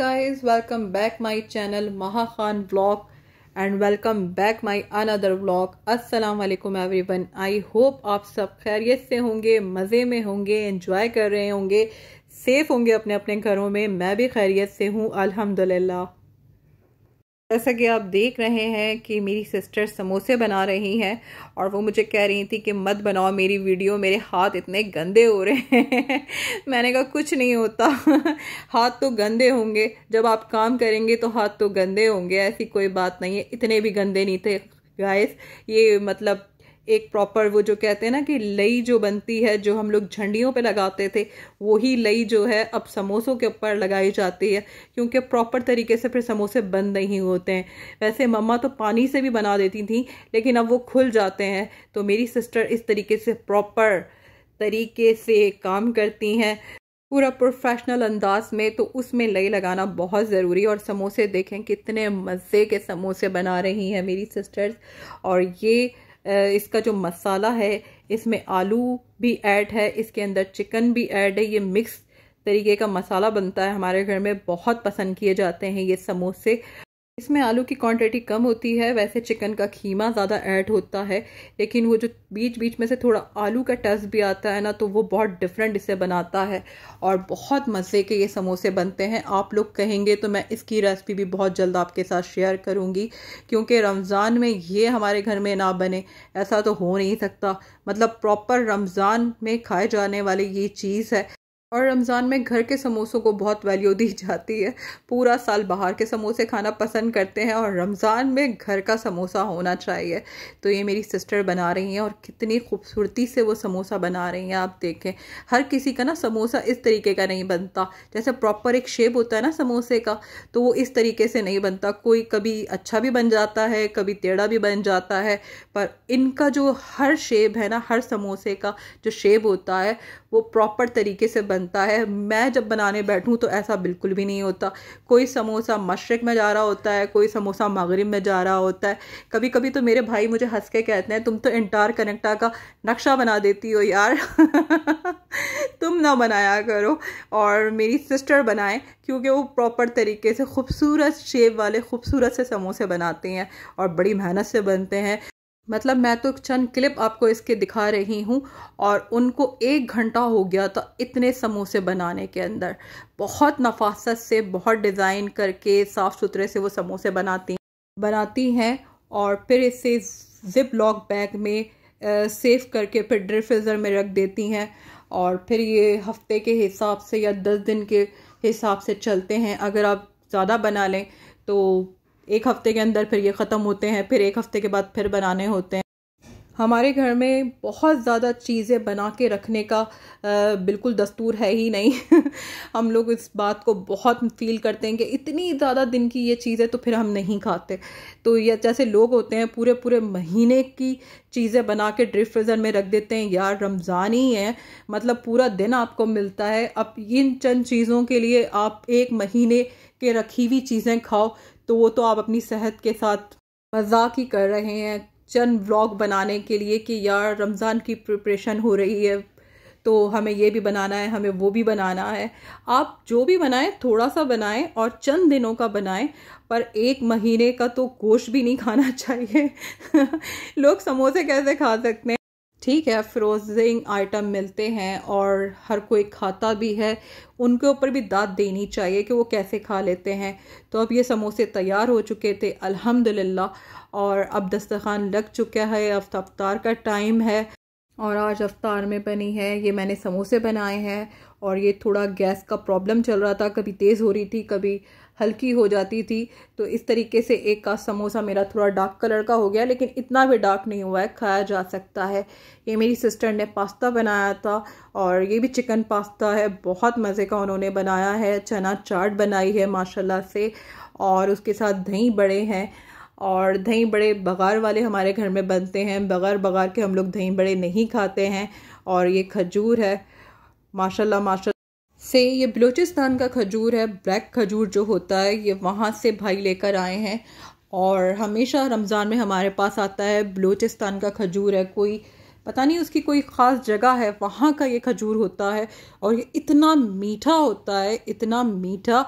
guys welcome back my channel Maha Khan blog and welcome back my another blog अस्सलाम everyone I hope आप सब खैरियत से होंगे मज़े में होंगे एंजॉय कर रहे होंगे सेफ होंगे अपने अपने घरों में मैं भी खैरियत से हूँ अल्हम्दुलिल्लाह जैसा कि आप देख रहे हैं कि मेरी सिस्टर समोसे बना रही हैं और वो मुझे कह रही थी कि मत बनाओ मेरी वीडियो मेरे हाथ इतने गंदे हो रहे हैं मैंने कहा कुछ नहीं होता हाथ तो गंदे होंगे जब आप काम करेंगे तो हाथ तो गंदे होंगे ऐसी कोई बात नहीं है इतने भी गंदे नहीं थे गाइस ये मतलब एक प्रॉपर वो जो कहते हैं ना कि लई जो बनती है जो हम लोग झंडियों पे लगाते थे वही लई जो है अब समोसों के ऊपर लगाई जाती है क्योंकि प्रॉपर तरीके से फिर समोसे बंद नहीं होते हैं वैसे मम्मा तो पानी से भी बना देती थी लेकिन अब वो खुल जाते हैं तो मेरी सिस्टर इस तरीके से प्रॉपर तरीके से काम करती हैं पूरा प्रोफेशनल अंदाज में तो उसमें लई लगाना बहुत ज़रूरी और समोसे देखें कितने मज़े के समोसे बना रही हैं मेरी सिस्टर्स और ये इसका जो मसाला है इसमें आलू भी ऐड है इसके अंदर चिकन भी ऐड है ये मिक्स तरीके का मसाला बनता है हमारे घर में बहुत पसंद किए जाते हैं ये समोसे इसमें आलू की क्वांटिटी कम होती है वैसे चिकन का खीमा ज़्यादा ऐड होता है लेकिन वो जो बीच बीच में से थोड़ा आलू का टच भी आता है ना तो वो बहुत डिफरेंट इसे बनाता है और बहुत मज़े के ये समोसे बनते हैं आप लोग कहेंगे तो मैं इसकी रेसिपी भी बहुत जल्द आपके साथ शेयर करूँगी क्योंकि रमज़ान में ये हमारे घर में ना बने ऐसा तो हो नहीं सकता मतलब प्रॉपर रमज़ान में खाए जाने वाली ये चीज़ है और रमज़ान में घर के समोसों को बहुत वैल्यू दी जाती है पूरा साल बाहर के समोसे खाना पसंद करते हैं और रमज़ान में घर का समोसा होना चाहिए तो ये मेरी सिस्टर बना रही हैं और कितनी खूबसूरती से वो समोसा बना रही हैं आप देखें हर किसी का ना समोसा इस तरीके का नहीं बनता जैसे प्रॉपर एक शेप होता है ना समोसे का तो वो इस तरीके से नहीं बनता कोई कभी अच्छा भी बन जाता है कभी टेढ़ा भी बन जाता है पर इनका जो हर शेप है ना हर समोसे का जो शेप होता है वो प्रॉपर तरीके से बन बनता है मैं जब बनाने बैठूँ तो ऐसा बिल्कुल भी नहीं होता कोई समोसा मशरक़ में जा रहा होता है कोई समोसा मगरब में जा रहा होता है कभी कभी तो मेरे भाई मुझे हंस के कहते हैं तुम तो इंटार कनेक्टा का नक्शा बना देती हो यार तुम ना बनाया करो और मेरी सिस्टर बनाए क्योंकि वो प्रॉपर तरीके से खूबसूरत शेप वाले खूबसूरत से समोसे बनाते हैं और बड़ी मेहनत से बनते हैं मतलब मैं तो चंद क्लिप आपको इसके दिखा रही हूँ और उनको एक घंटा हो गया था इतने समोसे बनाने के अंदर बहुत नफासत से बहुत डिज़ाइन करके साफ़ सुथरे से वो समोसे बनाती बनाती हैं और फिर इसे जिप लॉक बैग में सेफ करके फिर ड्रिफ्रिजर फ्रीज़र में रख देती हैं और फिर ये हफ्ते के हिसाब से या दस दिन के हिसाब से चलते हैं अगर आप ज़्यादा बना लें तो एक हफ्ते के अंदर फिर ये ख़त्म होते हैं फिर एक हफ्ते के बाद फिर बनाने होते हैं हमारे घर में बहुत ज़्यादा चीज़ें बना के रखने का आ, बिल्कुल दस्तूर है ही नहीं हम लोग इस बात को बहुत फील करते हैं कि इतनी ज़्यादा दिन की ये चीज़ें तो फिर हम नहीं खाते तो ये जैसे लोग होते हैं पूरे पूरे महीने की चीज़ें बना के ड्रिप फ्रिजर में रख देते हैं यार रमज़ान ही है मतलब पूरा दिन आपको मिलता है अब इन चंद चीज़ों के लिए आप एक महीने के रखी हुई चीज़ें खाओ तो वो तो आप अपनी सेहत के साथ मजाक ही कर रहे हैं चंद व्लॉग बनाने के लिए कि यार रमज़ान की प्रिपरेशन हो रही है तो हमें ये भी बनाना है हमें वो भी बनाना है आप जो भी बनाएं थोड़ा सा बनाएं और चंद दिनों का बनाएं पर एक महीने का तो गोश्त भी नहीं खाना चाहिए लोग समोसे कैसे खा सकते हैं ठीक है फ्रोजिंग आइटम मिलते हैं और हर कोई खाता भी है उनके ऊपर भी दाद देनी चाहिए कि वो कैसे खा लेते हैं तो अब ये समोसे तैयार हो चुके थे अल्हम्दुलिल्लाह और अब दस्तखान लग चुका है अब अफ्तार का टाइम है और आज अफ्तार में बनी है ये मैंने समोसे बनाए हैं और ये थोड़ा गैस का प्रॉब्लम चल रहा था कभी तेज़ हो रही थी कभी हल्की हो जाती थी तो इस तरीके से एक का समोसा मेरा थोड़ा डार्क कलर का हो गया लेकिन इतना भी डार्क नहीं हुआ है खाया जा सकता है ये मेरी सिस्टर ने पास्ता बनाया था और ये भी चिकन पास्ता है बहुत मज़े का उन्होंने बनाया है चना चाट बनाई है माशाल्लाह से और उसके साथ दही बड़े हैं और दही बड़े बघार वाले हमारे घर में बनते हैं बघार बघार के हम लोग दही बड़े नहीं खाते हैं और ये खजूर है माशाल्लाह माशा से ये बलूचिस्तान का खजूर है ब्लैक खजूर जो होता है ये वहाँ से भाई लेकर आए हैं और हमेशा रमज़ान में हमारे पास आता है बलूचिस्तान का खजूर है कोई पता नहीं उसकी कोई ख़ास जगह है वहाँ का ये खजूर होता है और ये इतना मीठा होता है इतना मीठा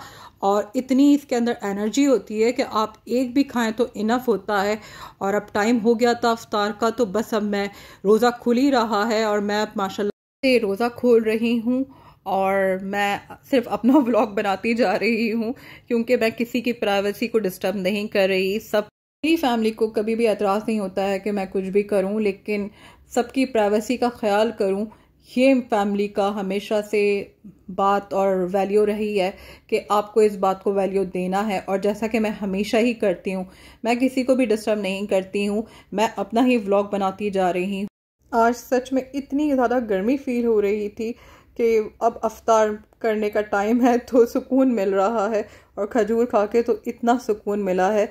और इतनी इसके अंदर एनर्जी होती है कि आप एक भी खाएं तो इनफ होता है और अब टाइम हो गया था अफ्तार का तो बस अब मैं रोज़ा खुल ही रहा है और मैं अब माशाल्लाह से रोज़ा खोल रही हूँ और मैं सिर्फ अपना व्लॉग बनाती जा रही हूँ क्योंकि मैं किसी की प्राइवेसी को डिस्टर्ब नहीं कर रही सब मेरी फैमिली को कभी भी एतराज़ नहीं होता है कि मैं कुछ भी करूँ लेकिन सबकी प्राइवेसी का ख्याल करूँ ये फैमिली का हमेशा से बात और वैल्यू रही है कि आपको इस बात को वैल्यू देना है और जैसा कि मैं हमेशा ही करती हूँ मैं किसी को भी डिस्टर्ब नहीं करती हूँ मैं अपना ही व्लॉग बनाती जा रही हूँ आज सच में इतनी ज़्यादा गर्मी फील हो रही थी कि अब अफ्तार करने का टाइम है तो सुकून मिल रहा है और खजूर खा के तो इतना सुकून मिला है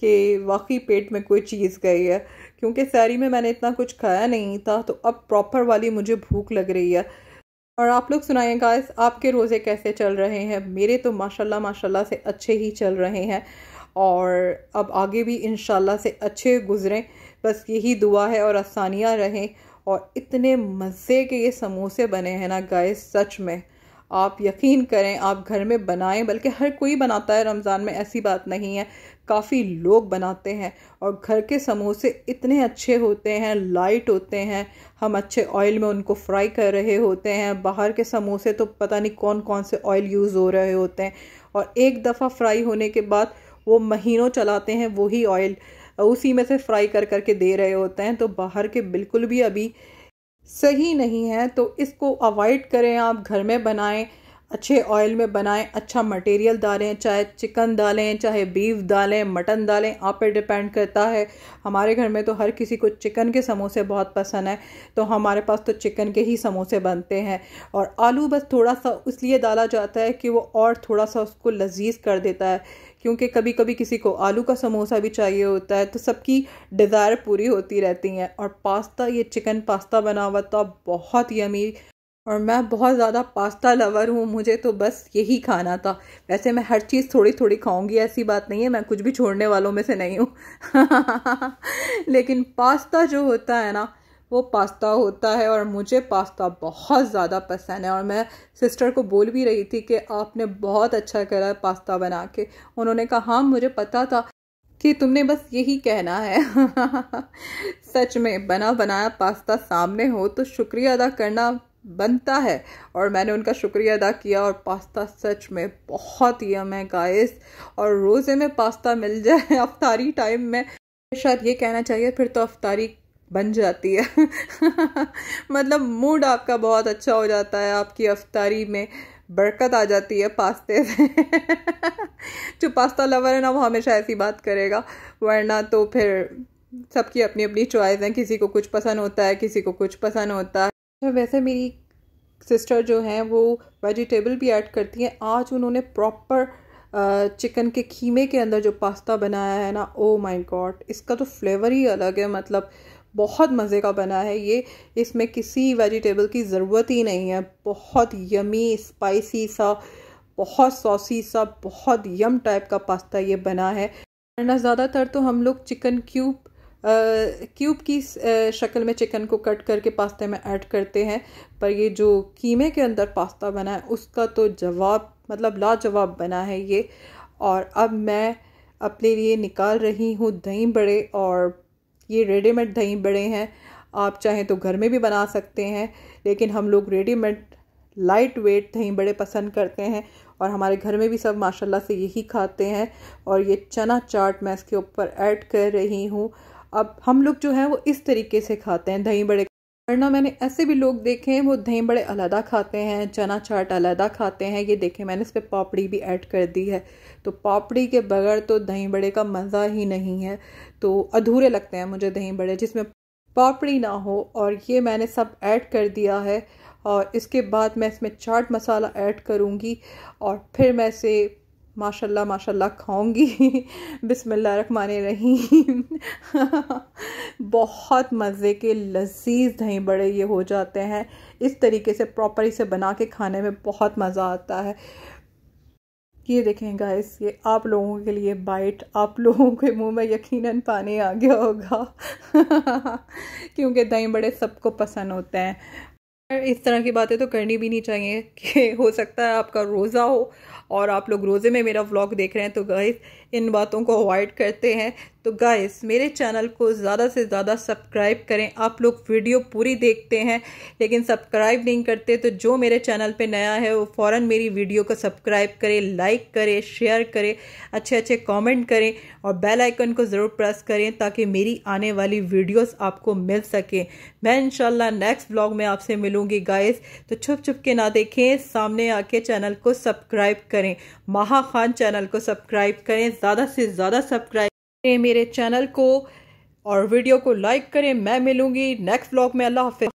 कि वाकई पेट में कोई चीज़ गई है क्योंकि सैरी में मैंने इतना कुछ खाया नहीं था तो अब प्रॉपर वाली मुझे भूख लग रही है और आप लोग सुनाए गाइस आपके रोज़े कैसे चल रहे हैं मेरे तो माशाल्लाह माशाल्लाह से अच्छे ही चल रहे हैं और अब आगे भी इन से अच्छे गुज़रें बस यही दुआ है और आसानियाँ रहें और इतने मज़े के ये समोसे बने हैं ना गाय सच में आप यकीन करें आप घर में बनाएं बल्कि हर कोई बनाता है रमज़ान में ऐसी बात नहीं है काफ़ी लोग बनाते हैं और घर के समोसे इतने अच्छे होते हैं लाइट होते हैं हम अच्छे ऑयल में उनको फ्राई कर रहे होते हैं बाहर के समोसे तो पता नहीं कौन कौन से ऑयल यूज़ हो रहे होते हैं और एक दफ़ा फ्राई होने के बाद वो महीनों चलाते हैं वही ऑयल उसी में से फ्राई कर करके दे रहे होते हैं तो बाहर के बिल्कुल भी अभी सही नहीं है तो इसको अवॉइड करें आप घर में बनाएं अच्छे ऑयल में बनाएं अच्छा मटेरियल डालें चाहे चिकन डालें चाहे बीफ डालें मटन डालें आप पर डिपेंड करता है हमारे घर में तो हर किसी को चिकन के समोसे बहुत पसंद है तो हमारे पास तो चिकन के ही समोसे बनते हैं और आलू बस थोड़ा सा इसलिए डाला जाता है कि वो और थोड़ा सा उसको लजीज कर देता है क्योंकि कभी कभी किसी को आलू का समोसा भी चाहिए होता है तो सबकी डिज़ायर पूरी होती रहती हैं और पास्ता ये चिकन पास्ता बना हुआ था तो बहुत यमी और मैं बहुत ज़्यादा पास्ता लवर हूँ मुझे तो बस यही खाना था वैसे मैं हर चीज़ थोड़ी थोड़ी खाऊंगी ऐसी बात नहीं है मैं कुछ भी छोड़ने वालों में से नहीं हूँ लेकिन पास्ता जो होता है ना वो पास्ता होता है और मुझे पास्ता बहुत ज़्यादा पसंद है और मैं सिस्टर को बोल भी रही थी कि आपने बहुत अच्छा करा पास्ता बना के उन्होंने कहा हाँ मुझे पता था कि तुमने बस यही कहना है सच में बना बनाया पास्ता सामने हो तो शुक्रिया अदा करना बनता है और मैंने उनका शुक्रिया अदा किया और पास्ता सच में बहुत ही अम है गाइस और रोज़े में पास्ता मिल जाए अफ्तारी टाइम में शायद ये कहना चाहिए फिर तो अफ्तारी बन जाती है मतलब मूड आपका बहुत अच्छा हो जाता है आपकी अफ्तारी में बरकत आ जाती है पास्ते से जो पास्ता लवर है ना वो हमेशा ऐसी बात करेगा वरना तो फिर सबकी अपनी अपनी चॉइस है किसी को कुछ पसंद होता है किसी को कुछ पसंद होता है तो वैसे मेरी सिस्टर जो हैं वो वेजिटेबल भी ऐड करती हैं आज उन्होंने प्रॉपर चिकन के खीमे के अंदर जो पास्ता बनाया है ना ओ माय गॉड इसका तो फ्लेवर ही अलग है मतलब बहुत मज़े का बना है ये इसमें किसी वेजिटेबल की ज़रूरत ही नहीं है बहुत यमी स्पाइसी सा बहुत सॉसी सा बहुत यम टाइप का पास्ता ये बना है वरना ज़्यादातर तो हम लोग चिकन क्यूब क्यूब की शक्ल में चिकन को कट करके पास्ते में ऐड करते हैं पर ये जो कीमे के अंदर पास्ता बना है उसका तो जवाब मतलब लाजवाब बना है ये और अब मैं अपने लिए निकाल रही हूँ दही बड़े और ये रेडीमेड दही बड़े हैं आप चाहें तो घर में भी बना सकते हैं लेकिन हम लोग रेडीमेड लाइट वेट दही बड़े पसंद करते हैं और हमारे घर में भी सब माशाल्लाह से यही खाते हैं और ये चना चाट मैं इसके ऊपर ऐड कर रही हूँ अब हम लोग जो हैं वो इस तरीके से खाते हैं दही बड़े वरना मैंने ऐसे भी लोग देखे हैं वो दही बड़े अलहदा खाते हैं चना चाट अलहदा खाते हैं ये देखे मैंने इस पर पापड़ी भी ऐड कर दी है तो पापड़ी के बगैर तो दही बड़े का मज़ा ही नहीं है तो अधूरे लगते हैं मुझे दही बड़े जिसमें पापड़ी ना हो और ये मैंने सब ऐड कर दिया है और इसके बाद मैं इसमें चाट मसाला ऐड करूँगी और फिर मैं इसे माशाल्लाह माशाल्लाह खाऊंगी रहमान रहीम बहुत मज़े के लजीज दही बड़े ये हो जाते हैं इस तरीके से प्रॉपर इसे बना के खाने में बहुत मज़ा आता है ये देखें गाइस ये आप लोगों के लिए बाइट आप लोगों के मुंह में यकीनन पानी आ गया होगा क्योंकि दही बड़े सबको पसंद होते हैं इस तरह की बातें तो करनी भी नहीं चाहिए कि हो सकता है आपका रोज़ा हो और आप लोग रोज़े में मेरा व्लॉग देख रहे हैं तो गाइस इन बातों को अवॉइड करते हैं तो गाइस मेरे चैनल को ज़्यादा से ज़्यादा सब्सक्राइब करें आप लोग वीडियो पूरी देखते हैं लेकिन सब्सक्राइब नहीं करते तो जो मेरे चैनल पे नया है वो फ़ौर मेरी वीडियो को सब्सक्राइब करें लाइक करें शेयर करें अच्छे अच्छे कमेंट करें और बेल आइकन को ज़रूर प्रेस करें ताकि मेरी आने वाली वीडियोस आपको मिल सकें मैं इन नेक्स्ट ब्लॉग में आपसे मिलूँगी गाइस तो छुप छुप के ना देखें सामने आके चैनल को सब्सक्राइब करें माह खान चैनल को सब्सक्राइब करें ज़्यादा से ज़्यादा सब्सक्राइब करें मेरे चैनल को और वीडियो को लाइक करें मैं मिलूंगी नेक्स्ट ब्लॉग में अल्लाह हाफि